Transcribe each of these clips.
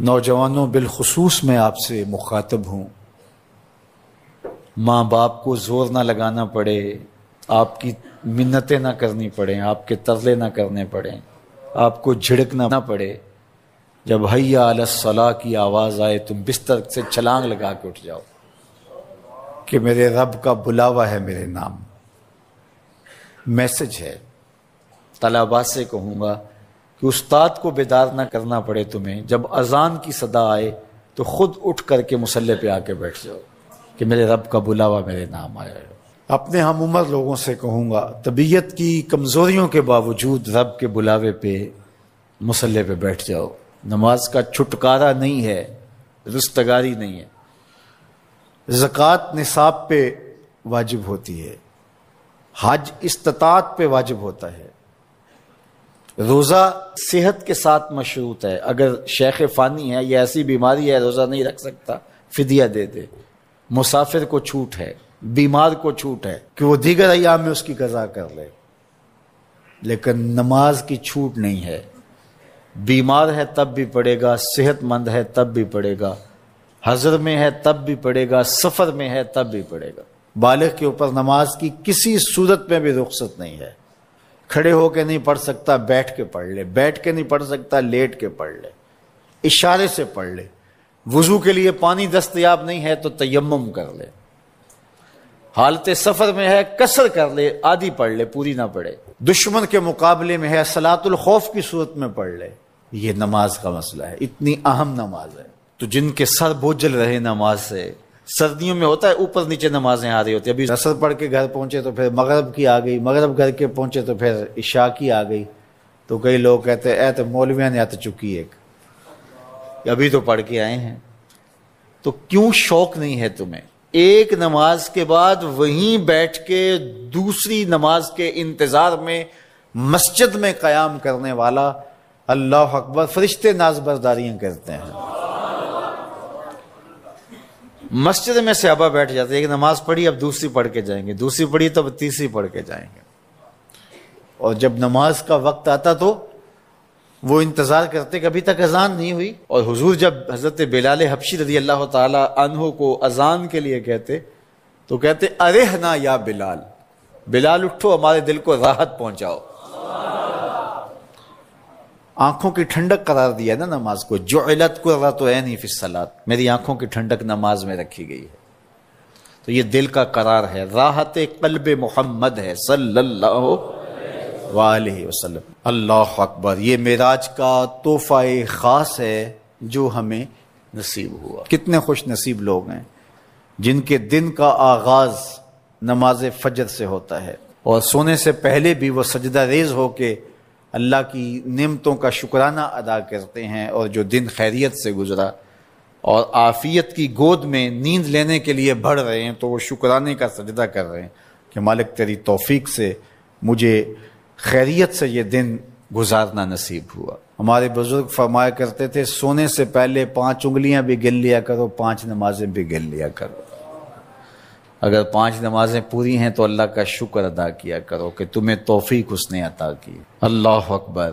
नौजवानों बिलखसूस मैं आपसे मुखातब हूँ माँ बाप को ज़ोर ना लगाना पड़े आपकी मिन्नतें ना करनी पड़े आपके तरले ना करने पड़े आपको झिड़कना ना पड़े जब हैया अलसला की आवाज़ आए तुम बिस्तर से छलांग लगा के उठ जाओ कि मेरे रब का बुलावा है मेरे नाम मैसेज है तलाबा से कहूँगा कि उस्ताद को बेदार ना करना पड़े तुम्हें जब अजान की सदा आए तो खुद उठ करके मुसल्ले पे आके बैठ जाओ कि मेरे रब का बुलावा मेरे नाम आया है अपने हम उम्र लोगों से कहूँगा तबीयत की कमज़ोरियों के बावजूद रब के बुलावे पे मुसल्ले पे बैठ जाओ नमाज का छुटकारा नहीं है रुस्तगारी नहीं है जक़ात निसाब पे वाजिब होती है हज इस्तात पे वाजिब होता है रोज़ा सेहत के साथ मशरूत है अगर शेख फ़ानी है या ऐसी बीमारी है रोज़ा नहीं रख सकता फिदिया दे दे मुसाफिर को छूट है बीमार को छूट है कि वो दीगर अयाम में उसकी गजा कर ले लेकिन नमाज की छूट नहीं है बीमार है तब भी पड़ेगा सेहतमंद है तब भी पड़ेगा हजर में है तब भी पड़ेगा सफ़र में है तब भी पड़ेगा बालग के ऊपर नमाज की किसी सूरत में भी रुख्सत नहीं है खड़े होके नहीं पढ़ सकता बैठ के पढ़ ले बैठ के नहीं पढ़ सकता लेट के पढ़ ले इशारे से पढ़ ले वजू के लिए पानी दस्तयाब नहीं है तो तयम कर ले हालत सफ़र में है कसर कर ले आधी पढ़ ले पूरी ना पढ़े दुश्मन के मुकाबले में है सलातुल खौफ की सूरत में पढ़ ले ये नमाज का मसला है इतनी अहम नमाज है तो जिनके सर बोझल रहे नमाज से सर्दियों में होता है ऊपर नीचे नमाजें आ रही होती है अभी असर पढ़ के घर पहुंचे तो फिर मगरब की आ गई मगरब घर के पहुंचे तो फिर इशा की आ गई तो कई लोग कहते हैं ऐ तो मौलविया ने तो चुकी एक अभी तो पढ़ के आए हैं तो क्यों शौक नहीं है तुम्हें एक नमाज के बाद वहीं बैठ के दूसरी नमाज के इंतजार में मस्जिद में क्याम करने वाला अल्लाह अकबर फरिश्ते नाजबरदारियां करते हैं मस्जिद में स्याबा बैठ जाते एक नमाज पढ़ी अब दूसरी पढ़ के जाएंगे दूसरी पढ़ी तब तो तीसरी पढ़ के जाएंगे और जब नमाज का वक्त आता तो वो इंतज़ार करते कि अभी तक अजान नहीं हुई और हुजूर जब हज़रत बिलाल हबशी रजी अल्लाह तहों को अजान के लिए कहते तो कहते अरे हना या बिलाल बिलाल उठो हमारे दिल को राहत पहुंचाओ आंखों की ठंडक करार दिया ना नमाज को जो अलत को तो है नहीं सलाद मेरी आंखों की ठंडक नमाज में रखी गई है तो ये दिल का करार है राहत कल्ब मोहम्मद है सल्लल्लाहु अलैहि वसल्लम अल्लाह अकबर ये मेराज का तोहफ़ा ख़ास है जो हमें नसीब हुआ कितने खुश नसीब लोग हैं जिनके दिन का आगाज़ नमाज फजर से होता है और सोने से पहले भी वो सजदा रेज होके अल्लाह की नमतों का शुक्राना अदा करते हैं और जो दिन खैरियत से गुजरा और आफ़ियत की गोद में नींद लेने के लिए बढ़ रहे हैं तो वो शुक्राने का सजदा कर रहे हैं कि मालिक तेरी तोफ़ी से मुझे खैरियत से ये दिन गुजारना नसीब हुआ हमारे बुज़ुर्ग फरमाया करते थे सोने से पहले पांच उंगलियां भी गिन लिया करो पांच नमाजें भी गिन लिया करो अगर पांच नमाजें पूरी हैं तो अल्लाह का शुक्र अदा किया करो कि तुम्हें तोफ़ी उसने अता की अल्लाह अकबर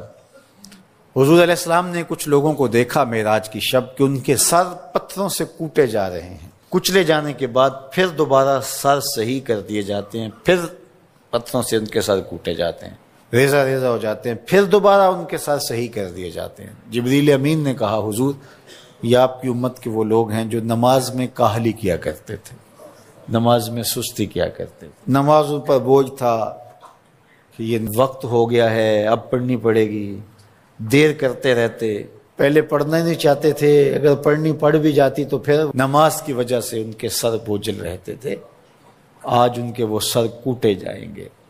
हजूर आसमाम ने कुछ लोगों को देखा मेराज की शब कि उनके सर पत्थरों से कूटे जा रहे हैं कुचले जाने के बाद फिर दोबारा सर सही कर दिए जाते हैं फिर पत्थरों से उनके सर कूटे जाते हैं रेजा रेजा हो जाते हैं फिर दोबारा उनके सर सही कर दिए जाते हैं जबरील अमीन ने कहा हुजूर ये आपकी उम्मत के वो लोग हैं जो नमाज में काहली किया करते थे नमाज में सुस्ती क्या करते थे नमाज पर बोझ था कि ये वक्त हो गया है अब पढ़नी पड़ेगी देर करते रहते पहले पढ़ना नहीं चाहते थे अगर पढ़नी पढ़ भी जाती तो फिर नमाज की वजह से उनके सर बोझल रहते थे आज उनके वो सर कूटे जाएंगे